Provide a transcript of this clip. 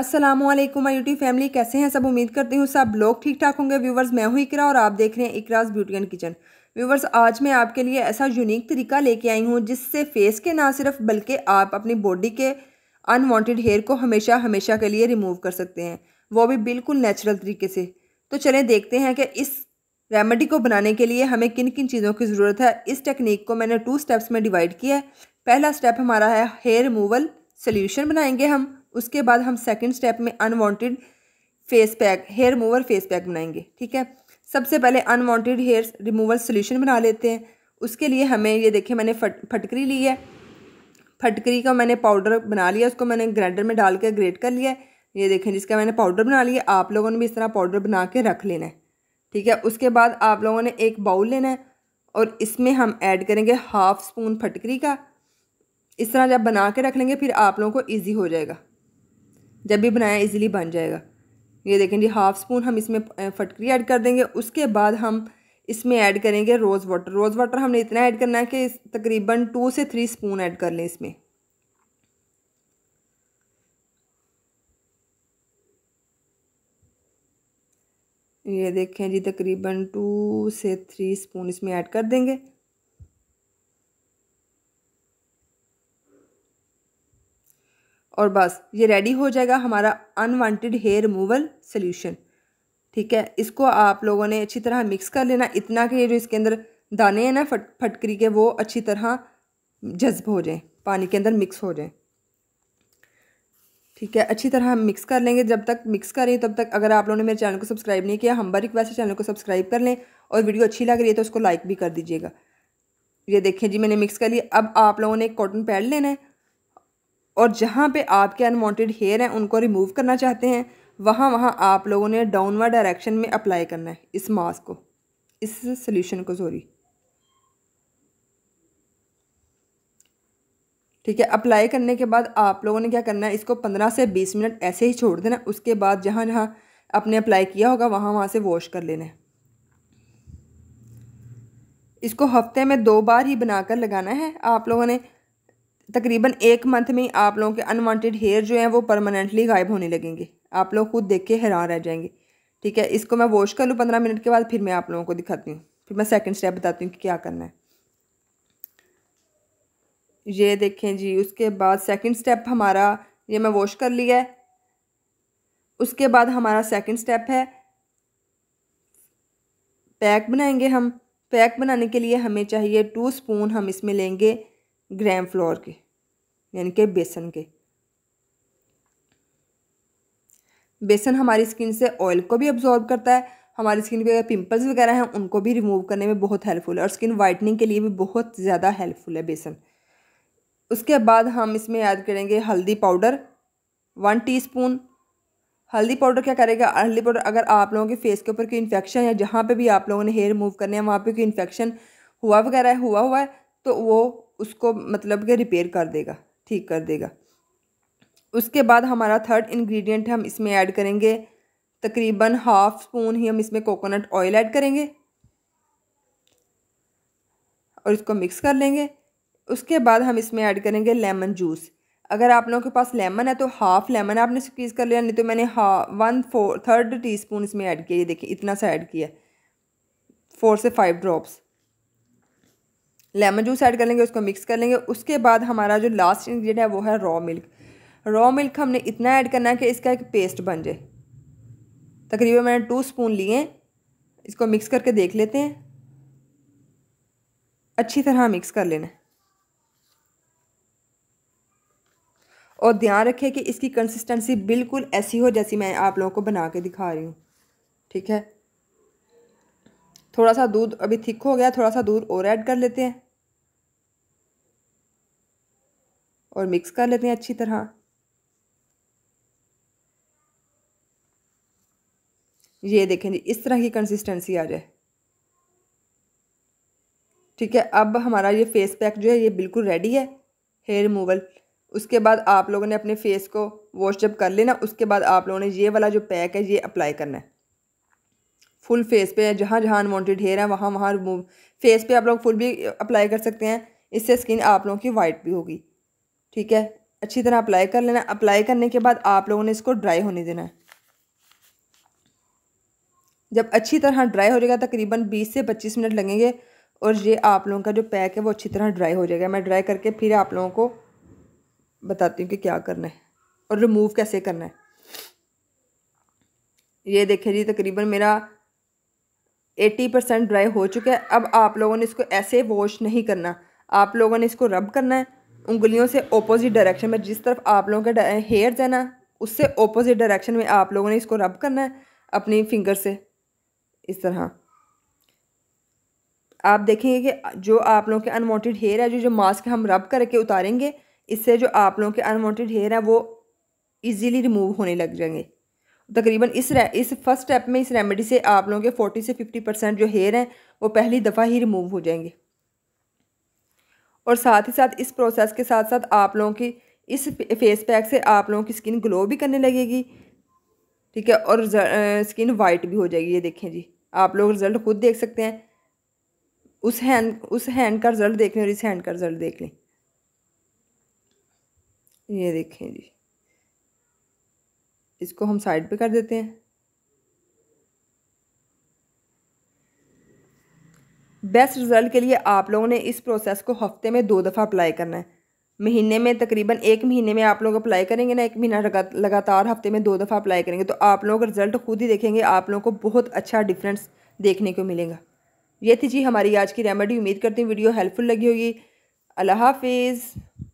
असलम माई UT family कैसे हैं सब उम्मीद करती हूँ सब लोग ठीक ठाक होंगे व्यूवर्स मैं हूँ इकरा और आप देख रहे हैं Ikraj beauty and kitchen viewers आज मैं आपके लिए ऐसा यूनिक तरीका लेके आई हूँ जिससे फेस के ना सिर्फ बल्कि आप अपनी बॉडी के अनवांटेड हेयर को हमेशा हमेशा के लिए रिमूव कर सकते हैं वो भी बिल्कुल नेचुरल तरीके से तो चले देखते हैं कि इस रेमेडी को बनाने के लिए हमें किन किन चीज़ों की ज़रूरत है इस टेक्निक को मैंने टू स्टेप्स में डिवाइड किया है पहला स्टेप हमारा है हेयर रिमूवल सोल्यूशन बनाएंगे हम उसके बाद हम सेकंड स्टेप में unwanted face pack hair remover face pack बनाएंगे ठीक है सबसे पहले अनवांटेड हेयर रिमूवर सोल्यूशन बना लेते हैं उसके लिए हमें ये देखें मैंने फट फटकरी ली है फटकरी का मैंने पाउडर बना लिया उसको मैंने ग्राइंडर में डाल कर ग्रेट कर लिया ये देखें जिसका मैंने पाउडर बना लिया आप लोगों ने भी इस तरह पाउडर बना के रख लेना है ठीक है उसके बाद आप लोगों ने एक बाउल लेना है और इसमें हम ऐड करेंगे हाफ स्पून फटकरी का इस तरह जब बना के रख लेंगे फिर आप लोगों को ईजी हो जाएगा जब भी बनाया इजीली बन जाएगा ये देखें जी हाफ़ स्पून हम इसमें फटकरी ऐड कर देंगे उसके बाद हम इसमें ऐड करेंगे रोज़ वाटर रोज़ वाटर हमने इतना ऐड करना है कि तकरीबन टू से थ्री स्पून ऐड कर लें इसमें ये देखें जी तकरीबन टू से थ्री स्पून इसमें ऐड कर देंगे और बस ये रेडी हो जाएगा हमारा अनवांटेड हेयर रिमूवल सोल्यूशन ठीक है इसको आप लोगों ने अच्छी तरह मिक्स कर लेना इतना कि ये जो इसके अंदर दाने हैं ना फट फटकरी के वो अच्छी तरह जज्ब हो जाएं पानी के अंदर मिक्स हो जाएं ठीक है अच्छी तरह हम मिक्स कर लेंगे जब तक मिक्स कर रहे हैं तब तक अगर आप लोगों ने मेरे चैनल को सब्सक्राइब नहीं किया हम बार रिक्वेस्ट चैनल को सब्सक्राइब कर लें और वीडियो अच्छी लग रही है तो उसको लाइक भी कर दीजिएगा ये देखिए जी मैंने मिक्स कर लिया अब आप लोगों ने एक कॉटन पैड लेना है और जहाँ पे आपके अनवांटेड हेयर हैं उनको रिमूव करना चाहते हैं वहाँ वहाँ आप लोगों ने डाउनवर्ड डायरेक्शन में अप्लाई करना है इस मास्क को इस सोल्यूशन को सॉरी ठीक है अप्लाई करने के बाद आप लोगों ने क्या करना है इसको पंद्रह से बीस मिनट ऐसे ही छोड़ देना उसके बाद जहाँ जहाँ आपने अप्लाई किया होगा वहाँ वहाँ से वॉश कर लेना है इसको हफ्ते में दो बार ही बनाकर लगाना है आप लोगों ने तकरीबन एक मंथ में आप लोगों के अनवांटेड हेयर जो हैं वो परमानेंटली गायब होने लगेंगे आप लोग खुद देख के हैरान रह जाएंगे ठीक है इसको मैं वॉश कर लूँ पंद्रह मिनट के बाद फिर मैं आप लोगों को दिखाती हूँ फिर मैं सेकंड स्टेप बताती हूँ कि क्या करना है ये देखें जी उसके बाद सेकंड स्टेप हमारा ये मैं वॉश कर लिया है उसके बाद हमारा सेकंड स्टेप है पैक बनाएंगे हम पैक बनाने के लिए हमें चाहिए टू स्पून हम इसमें लेंगे ग्राम फ्लोर के यानी कि बेसन के बेसन हमारी स्किन से ऑयल को भी अब्जॉर्ब करता है हमारी स्किन पे अगर पिंपल्स वगैरह हैं उनको भी रिमूव करने में बहुत हेल्पफुल है और स्किन वाइटनिंग के लिए भी बहुत ज़्यादा हेल्पफुल है बेसन उसके बाद हम इसमें ऐड करेंगे हल्दी पाउडर वन टीस्पून हल्दी पाउडर क्या करेगा हल्दी पाउडर अगर आप लोगों के फेस के ऊपर कोई इन्फेक्शन या जहाँ पे भी आप लोगों ने हेयर रिमूव करने हैं वहाँ पे कोई इन्फेक्शन हुआ वगैरह हुआ हुआ है तो वो उसको मतलब कि रिपेयर कर देगा ठीक कर देगा उसके बाद हमारा थर्ड इंग्रेडिएंट हम इसमें ऐड करेंगे तकरीबन हाफ स्पून ही हम इसमें कोकोनट ऑयल ऐड करेंगे और इसको मिक्स कर लेंगे उसके बाद हम इसमें ऐड करेंगे लेमन जूस अगर आप लोगों के पास लेमन है तो हाफ़ लेमन आपने स्क्वीज़ कर लिया नहीं तो मैंने हा one four third teaspoon इसमें ऐड किया ये देखिए इतना सा ऐड किया फोर से five drops lemon juice add कर लेंगे उसको मिक्स कर लेंगे उसके बाद हमारा जो लास्ट इंग्रेडिएंट है वो है रॉ मिल्क रॉ मिल्क हमने इतना ऐड करना है कि इसका एक पेस्ट बन जाए तकरीबन मैंने टू स्पून लिए इसको मिक्स करके देख लेते हैं अच्छी तरह मिक्स कर लेना और ध्यान रखें कि इसकी कंसिस्टेंसी बिल्कुल ऐसी हो जैसी मैं आप लोगों को बना के दिखा रही हूँ ठीक है थोड़ा सा दूध अभी थिक हो गया थोड़ा सा दूध और ऐड कर लेते हैं और मिक्स कर लेते हैं अच्छी तरह ये देखें जी इस तरह की कंसिस्टेंसी आ जाए ठीक है अब हमारा ये फेस पैक जो है ये बिल्कुल रेडी है हेयर रिमूवल उसके बाद आप लोगों ने अपने फेस को वॉश जब कर लेना उसके बाद आप लोगों ने ये वाला जो पैक है ये अप्लाई करना है फुल फेस पे जहाँ जहाँ अनवॉन्टेड हेयर है वहाँ वहाँ रिमूव फेस पे आप लोग फुल भी अप्लाई कर सकते हैं इससे स्किन आप लोगों की वाइट भी होगी ठीक है अच्छी तरह अप्लाई कर लेना अप्लाई करने के बाद आप लोगों ने इसको ड्राई होने देना है जब अच्छी तरह ड्राई हो जाएगा तकरीबन बीस से पच्चीस मिनट लगेंगे और ये आप लोगों का जो पैक है वो अच्छी तरह ड्राई हो जाएगा मैं ड्राई करके फिर आप लोगों को बताती हूँ कि क्या करना है और रिमूव कैसे करना है ये देखिए जी तकरीबन मेरा एट्टी परसेंट ड्राई हो चुका है अब आप लोगों ने इसको ऐसे वॉश नहीं करना आप लोगों ने इसको रब करना है उंगलियों से ओपोज़िट डायरेक्शन में जिस तरफ आप लोगों के हेयर है ना उससे ऑपोजिट डायरेक्शन में आप लोगों ने इसको रब करना है अपनी फिंगर से इस तरह आप देखेंगे कि जो आप लोगों के अनवांटेड हेयर है जो जो मास्क हम रब करके उतारेंगे इससे जो आप लोगों के अनवांटेड हेयर है वो इजीली रिमूव होने लग जाएंगे तकरीबन इस रे, इस फर्स्ट स्टेप में इस रेमेडी से आप लोगों के फोर्टी से फिफ्टी परसेंट जो हेयर हैं वो पहली दफ़ा ही रिमूव हो जाएंगे और साथ ही साथ इस प्रोसेस के साथ साथ आप लोगों की इस फेस पैक से आप लोगों की स्किन ग्लो भी करने लगेगी ठीक है और स्किन वाइट भी हो जाएगी ये देखें जी आप लोग रिज़ल्ट खुद देख सकते हैं उस हैंड उस हैंड का रिज़ल्ट देख लें और इस हैंड का रिज़ल्ट देख लें ये देखें जी इसको हम साइड पे कर देते हैं बेस्ट रिज़ल्ट के लिए आप लोगों ने इस प्रोसेस को हफ्ते में दो दफ़ा अप्लाई करना है महीने में तकरीबन एक महीने में आप लोग अप्लाई करेंगे ना एक महीना लगातार हफ्ते में दो दफ़ा अप्लाई करेंगे तो आप लोग रिज़ल्ट खुद ही देखेंगे आप लोगों को बहुत अच्छा डिफरेंस देखने को मिलेगा ये थी जी हमारी आज की रेमेडी उम्मीद करती हूँ वीडियो हेल्पफुल लगी होगी अल्लाह हाफिज़